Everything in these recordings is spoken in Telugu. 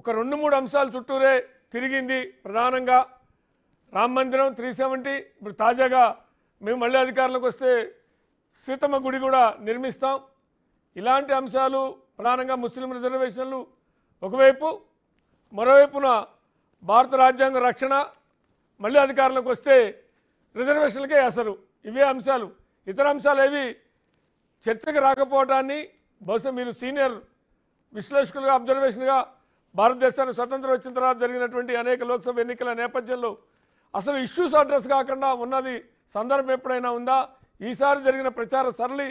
ఒక రెండు మూడు అంశాల చుట్టూరే తిరిగింది ప్రధానంగా రామ మందిరం త్రీ సెవెంటీ ఇప్పుడు తాజాగా మేము మళ్ళీ అధికారులకు వస్తే సీతమ్మ గుడి కూడా నిర్మిస్తాం ఇలాంటి అంశాలు ప్రధానంగా ముస్లిం రిజర్వేషన్లు ఒకవైపు మరోవైపున భారత రాజ్యాంగ రక్షణ మళ్ళీ అధికారులకు వస్తే రిజర్వేషన్లకే అసలు ఇవే అంశాలు ఇతర అంశాలు ఏవి చర్చకు రాకపోవడాన్ని బహుశా మీరు సీనియర్ విశ్లేషకులుగా అబ్జర్వేషన్గా భారతదేశానికి స్వతంత్రం వచ్చిన తర్వాత జరిగినటువంటి అనేక లోక్సభ ఎన్నికల నేపథ్యంలో అసలు ఇష్యూస్ అడ్రస్ కాకుండా ఉన్నది సందర్భం ఎప్పుడైనా ఉందా ఈసారి జరిగిన ప్రచార సరళి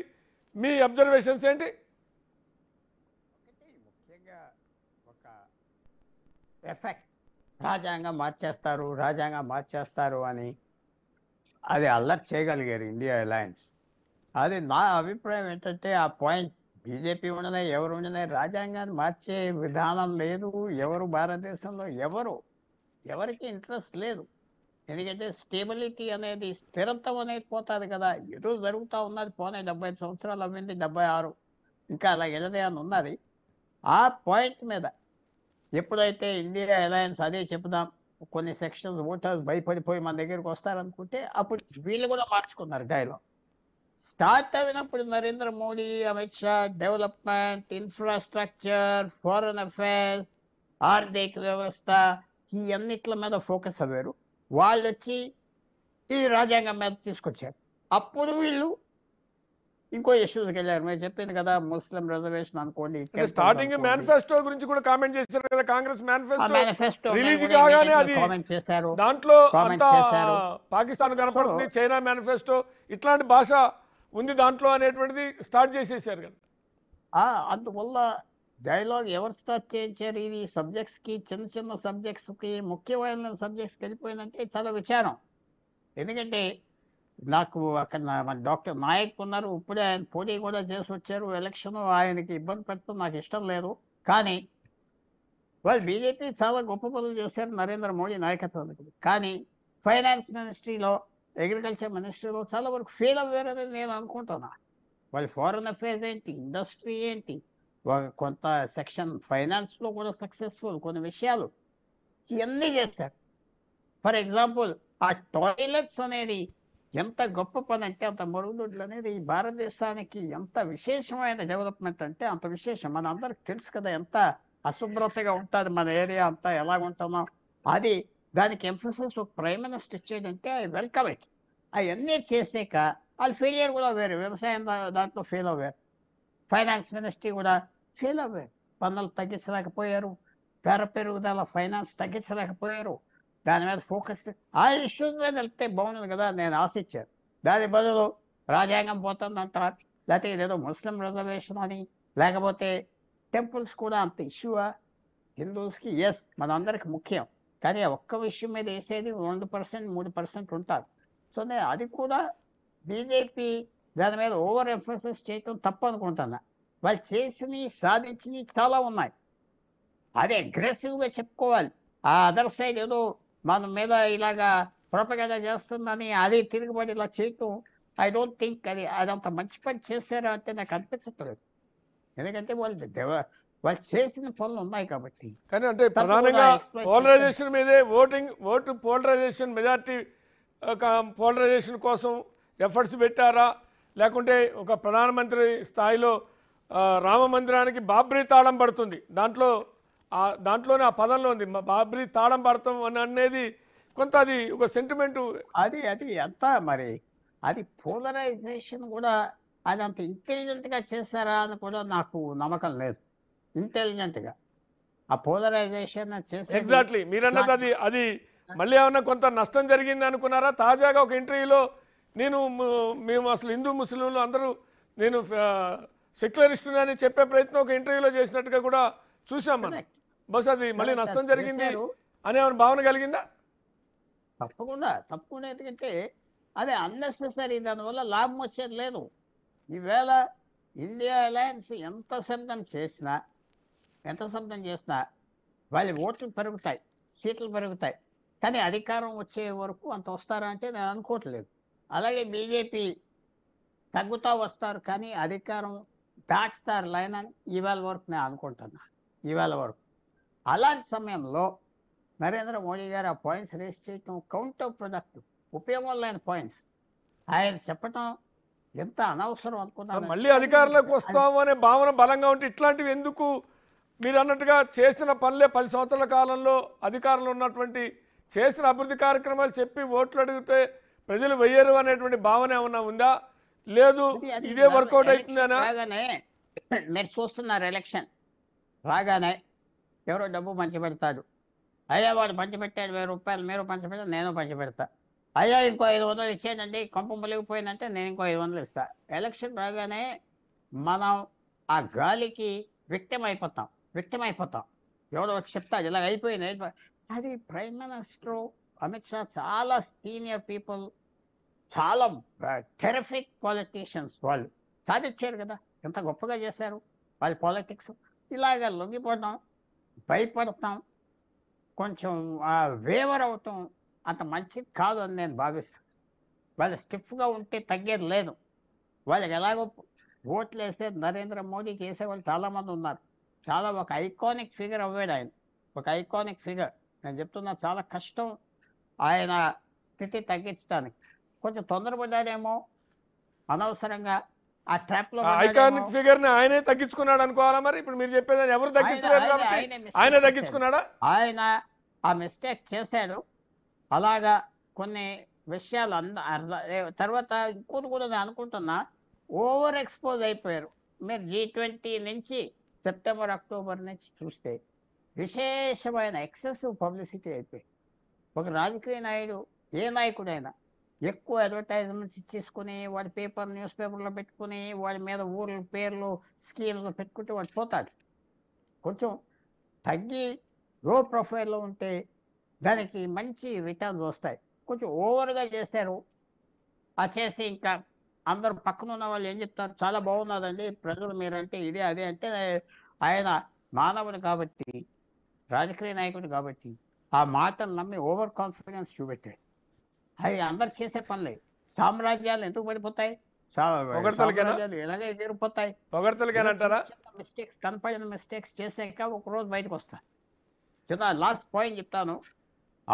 మీ అబ్జర్వేషన్స్ ఏంటి ఒక రాజ్యాంగం మార్చేస్తారు రాజ్యాంగం మార్చేస్తారు అని అది అలర్ట్ చేయగలిగారు ఇండియా అలయన్స్ అది నా అభిప్రాయం ఏంటంటే ఆ పాయింట్ బీజేపీ ఉండదా ఎవరు ఉండదా రాజ్యాంగాన్ని మార్చే విధానం లేదు ఎవరు భారతదేశంలో ఎవరు ఎవరికి ఇంట్రెస్ట్ లేదు ఎందుకంటే స్టేబిలిటీ అనేది స్థిరత్వం అనేది పోతుంది కదా ఏదో జరుగుతూ ఉన్నది పోనే డెబ్బై సంవత్సరాలు అమ్మింది డెబ్బై ఆరు ఇంకా అలా వెళ్ళదే అని ఉన్నది ఆ పాయింట్ మీద ఎప్పుడైతే ఇండియా అలయన్స్ అదే చెప్దాం కొన్ని సెక్షన్స్ ఓటర్స్ భయపడిపోయి మన దగ్గరికి వస్తారనుకుంటే అప్పుడు వీళ్ళు కూడా మార్చుకున్నారు డైలాగ్ స్టార్ట్ అయినప్పుడు Narendra Modi Amit Shah development infrastructure foreign affairs ఆర్థిక వ్యవస్థ ఈ అన్నిట్ల మీద ఫోకస్ అవ్వారు వాళ్ళు వచ్చి ఈ రాజ్యాంగం మీద తీసుకొచ్చారు అప్పుడు వీళ్ళు ఇంకో ఇష్యూస్కి వెళ్ళారు మీరు చెప్పింది కదా ముస్లిం రిజర్వేషన్ అనుకోండి స్టార్టింగ్ మేనిఫెస్టో గురించి కూడా కామెంట్ చేశారు కదా కాంగ్రెస్ మేనిఫెస్టో రిలీజ్ కాగానే అది కామెంట్ చేశారు దాంట్లో పాకిస్తాన్ కనపడుతుంది చైనా మేనిఫెస్టో ఇట్లాంటి భాష ఉంది దాంట్లో అనేటువంటిది స్టార్ట్ చేసేసారు కదా అందువల్ల డైలాగ్ ఎవరు స్టార్ట్ చేయించారు ఇది సబ్జెక్ట్స్కి చిన్న చిన్న సబ్జెక్ట్స్కి ముఖ్యమైన సబ్జెక్ట్స్కి వెళ్ళిపోయిందంటే చాలా విచారం ఎందుకంటే నాకు అక్కడ మన డాక్టర్ నాయక్ ఉన్నారు ఇప్పుడే ఆయన పోటీ కూడా చేసి వచ్చారు ఎలక్షన్ ఆయనకి ఇబ్బంది పెట్టడం నాకు ఇష్టం లేదు కానీ వాళ్ళు బీజేపీ చాలా గొప్ప పనులు చేశారు నరేంద్ర మోడీ నాయకత్వం కానీ ఫైనాన్స్ మినిస్ట్రీలో అగ్రికల్చర్ మినిస్ట్రీలో చాలా వరకు ఫెయిల్ అవ్వారని నేను అనుకుంటున్నా వాళ్ళు ఫారెన్ అఫేర్స్ ఏంటి ఇండస్ట్రీ ఏంటి కొంత సెక్షన్ ఫైనాన్స్లో కూడా సక్సెస్ఫుల్ కొన్ని విషయాలు ఇవన్నీ చేశారు ఫర్ ఎగ్జాంపుల్ ఆ టాయిలెట్స్ అనేది ఎంత గొప్ప పని అంటే అంత మరుగుదొడ్లు అనేది భారతదేశానికి ఎంత విశేషమైన డెవలప్మెంట్ అంటే అంత విశేషం మన అందరికి తెలుసు కదా ఎంత అశుభ్రతగా ఉంటుంది మన ఏరియా అంతా ఎలా ఉంటామో అది దానికి ఎంఫసిస్ ప్రైమ్ మినిస్టర్ ఇచ్చేదంటే ఐ వెల్కమ్ ఇట్ అవన్నీ చేసాక వాళ్ళు ఫెయిలియర్ కూడా వేరు వ్యవసాయం దాంట్లో ఫెయిల్ అవ్వారు ఫైనాన్స్ మినిస్ట్రీ కూడా ఫెయిల్ అవ్వారు పన్నులు తగ్గించలేకపోయారు ధర పెరుగుదల ఫైనాన్స్ తగ్గించలేకపోయారు దాని మీద ఫోకస్ ఆ ఇష్యూస్ మీద వెళ్తే బాగుంది కదా నేను ఆశించాను దాని బదులు రాజ్యాంగం అంటారు లేకపోతే ఇదేదో ముస్లిం రిజర్వేషన్ అని లేకపోతే టెంపుల్స్ కూడా అంత ఇష్యూ హిందూస్కి ఎస్ మనందరికి ముఖ్యం కానీ ఒక్క విషయం మీద వేసేది రెండు పర్సెంట్ మూడు పర్సెంట్ ఉంటారు సో నేను అది కూడా బీజేపీ దాని మీద ఓవర్ ఎంఫోసెస్ చేయటం తప్పు అనుకుంటాను వాళ్ళు చేసినవి సాధించినవి చాలా ఉన్నాయి అది అగ్రెసివ్గా చెప్పుకోవాలి ఆ అదర్ సైడ్ ఏదో మన మీద ఇలాగా ప్రొపగేట చేస్తుందని అది తిరుగుబడి ఇలా చేయటం ఐ డోంట్ థింక్ అది అదంత మంచి పని చేశారు అంటే నాకు అనిపించట్లేదు ఎందుకంటే వాళ్ళు వాళ్ళు చేసిన పనులు ఉన్నాయి కాబట్టి కానీ అంటే ప్రధానంగా పోలరైజేషన్ మీదే voting vote polarisation majority polarisation కోసం ఎఫర్ట్స్ పెట్టారా లేకుంటే ఒక ప్రధానమంత్రి స్థాయిలో రామ మందిరానికి బాబ్రీ తాళం పడుతుంది దాంట్లో దాంట్లోనే ఆ పదంలో ఉంది బాబ్రీ తాళం పడతాం అని అనేది కొంత అది ఒక సెంటిమెంట్ అది అది ఎంత మరి అది పోలరైజేషన్ కూడా అది అంత ఇంటెలిజెంట్గా చేస్తారా అని కూడా నాకు నమ్మకం లేదు ఇంటెలిజెంట్గా ఆ పోలరైజేషన్ చేసి ఎగ్జాక్ట్లీ మీరన్నది అది అది మళ్ళీ ఏమన్నా కొంత నష్టం జరిగింది అనుకున్నారా తాజాగా ఒక ఇంటర్వ్యూలో నేను మేము అసలు హిందూ ముస్లింలు అందరూ నేను అని చెప్పే ప్రయత్నం ఒక ఇంటర్వ్యూలో చేసినట్టుగా కూడా చూసాం మనం బస్ అది మళ్ళీ నష్టం జరిగింది అనే భావన కలిగిందా తప్పకుండా తప్పకుండా ఎందుకంటే అదే అన్నెసెసరీ దానివల్ల లాభం వచ్చేది లేదు ఈవేళ ఇండియా అలయన్స్ ఎంత సంతం చేసినా ఎంత శబ్దం చేసినా వాళ్ళ ఓట్లు పెరుగుతాయి సీట్లు పెరుగుతాయి కానీ అధికారం వచ్చే వరకు అంత వస్తారా అంటే నేను అనుకోవట్లేదు అలాగే బీజేపీ తగ్గుతూ వస్తారు కానీ అధికారం దాటుతారు లైన్ అని ఇవాళ వరకు నేను అనుకుంటున్నా ఇవాళ వరకు అలాంటి సమయంలో నరేంద్ర మోడీ గారు ఆ పాయింట్స్ రేస్ చేయటం కౌంటర్ ప్రొడక్ట్ ఉపయోగం లేని పాయింట్స్ ఆయన చెప్పటం ఎంత అనవసరం అనుకున్నా మళ్ళీ అధికారంలోకి వస్తాము అనే భావన బలంగా ఉంటే ఇట్లాంటివి ఎందుకు మీరు అన్నట్టుగా చేసిన పనులే పది సంవత్సరాల కాలంలో అధికారంలో ఉన్నటువంటి చేసిన అభివృద్ధి కార్యక్రమాలు చెప్పి ఓట్లు అడిగితే ప్రజలు వెయ్యరు అనేటువంటి భావన ఏమన్నా ఉందా లేదు ఇదే వర్కౌట్ అవుతుందేనా మీరు చూస్తున్నారు ఎలక్షన్ రాగానే ఎవరో డబ్బు మంచి పెడతాడు అయ్యా వాడు పంచి పెట్టాడు వెయ్యి రూపాయలు మీరు పంచి పెడతా నేను పంచి పెడతా అయ్యా ఇంకో ఐదు వందలు ఇచ్చేయండి కంపం ములిగిపోయిందంటే నేను ఇంకో ఐదు వందలు ఇస్తా ఎలక్షన్ రాగానే మనం ఆ గాలికి వ్యక్తం అయిపోతాం విక్టిమ్ అయిపోతాం ఎవరో చెప్తా ఇలా అయిపోయింది అది ప్రైమ్ మినిస్టర్ అమిత్ షా చాలా సీనియర్ పీపుల్ చాలా టెరఫిక్ పాలిటీషియన్స్ వాళ్ళు సాధించారు కదా ఎంత గొప్పగా చేశారు వాళ్ళ పాలిటిక్స్ ఇలాగ లొంగిపోతాం భయపడతాం కొంచెం వేవర్ అవటం అంత మంచిది కాదు అని నేను భావిస్తాను వాళ్ళు స్టిఫ్గా ఉంటే తగ్గేది లేదు వాళ్ళకి ఎలాగో ఓట్లు వేసే నరేంద్ర మోడీకి వేసే వాళ్ళు చాలామంది ఉన్నారు చాలా ఒక ఐకానిక్ ఫిగర్ అవ్వాడు ఆయన ఒక ఐకానిక్ ఫిగర్ నేను చెప్తున్నా చాలా కష్టం ఆయన స్థితి తగ్గించడానికి కొంచెం తొందరపడ్డాడేమో అనవసరంగా ఆ ట్రాప్ లో ఐకానిక్ ఫిగర్ ని ఆయనే తగ్గించుకున్నాడు అనుకోవాలా మరి ఇప్పుడు మీరు చెప్పేదాన్ని ఎవరు తగ్గించలేదు ఆయన తగ్గించుకున్నాడా ఆయన ఆ మిస్టేక్ చేశాడు అలాగా కొన్ని విషయాలు అంద తర్వాత ఇంకోటి కూడా నేను అనుకుంటున్నా ఓవర్ ఎక్స్పోజ్ అయిపోయారు మీరు జీ ట్వంటీ నుంచి సెప్టెంబర్ అక్టోబర్ నుంచి చూస్తే విశేషమైన ఎక్సెసివ్ పబ్లిసిటీ అయిపోయింది ఒక రాజకీయ నాయుడు ఏ నాయకుడైనా ఎక్కువ అడ్వర్టైజ్మెంట్స్ ఇచ్చేసుకుని వాడి పేపర్ న్యూస్ పేపర్లో పెట్టుకుని వాడి మీద ఊర్ల పేర్లు స్కీమ్లు పెట్టుకుంటే వాడు పోతాడు కొంచెం తగ్గి లో ప్రొఫైల్లో ఉంటే దానికి మంచి రిటర్న్స్ వస్తాయి కొంచెం ఓవర్గా చేశారు ఆ చేసి ఇంకా అందరు పక్కన ఉన్న వాళ్ళు ఏం చెప్తారు చాలా బాగున్నదండి ప్రజలు మీరంటే ఇదే అదే అంటే ఆయన మానవుడు కాబట్టి రాజకీయ నాయకుడు కాబట్టి ఆ మాటలు నమ్మి ఓవర్ కాన్ఫిడెన్స్ చూపెట్టాడు అది అందరు చేసే పనులే సామ్రాజ్యాలు ఎందుకు పడిపోతాయి మిస్టేక్స్ కనపడిన మిస్టేక్స్ చేసాక ఒక రోజు బయటకు వస్తా చిన్న లాస్ట్ పాయింట్ చెప్తాను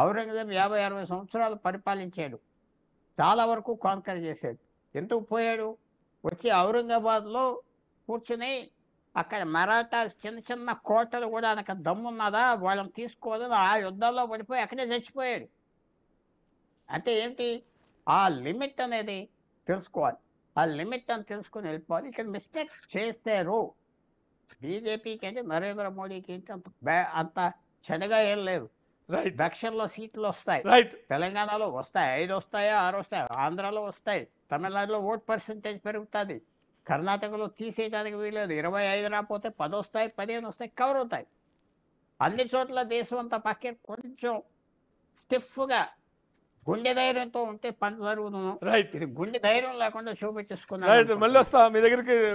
ఔరంగజేబు యాభై అరవై సంవత్సరాలు పరిపాలించాడు చాలా వరకు కాన్కర్ చేశాడు ఎందుకు పోయాడు వచ్చి ఔరంగాబాద్లో కూర్చుని అక్కడ మరాఠా చిన్న చిన్న కోటలు కూడా అనక దమ్మున్నదా వాళ్ళని తీసుకోదని ఆ యుద్ధాల్లో పడిపోయి అక్కడే చచ్చిపోయాడు అంటే ఏంటి ఆ లిమిట్ అనేది తెలుసుకోవాలి ఆ లిమిట్ అని తెలుసుకుని వెళ్ళిపోవాలి ఇక్కడ మిస్టేక్ చేస్తారు బీజేపీకి అంటే నరేంద్ర మోడీకి ఏంటి అంత అంత చెడగా ఏం లేదు దక్షిణలో సీట్లు వస్తాయి తెలంగాణలో వస్తాయి ఐదు వస్తాయా ఆరు వస్తాయి ఆంధ్రాలో వస్తాయి తమిళనాడులో ఓట్ పర్సంటేజ్ పెరుగుతుంది కర్ణాటకలో తీసేయడానికి వీలేదు ఇరవై ఐదు రాపోతే పది వస్తాయి పదిహేను వస్తాయి కవర్ అవుతాయి అన్ని చోట్ల దేశం అంతా పక్కే కొంచెం స్టిఫ్గా గుండె ధైర్యంతో ఉంటే పని జరుగుతుంది గుండె ధైర్యం లేకుండా చూపించేసుకున్నాను మళ్ళీ వస్తా మీ దగ్గరికి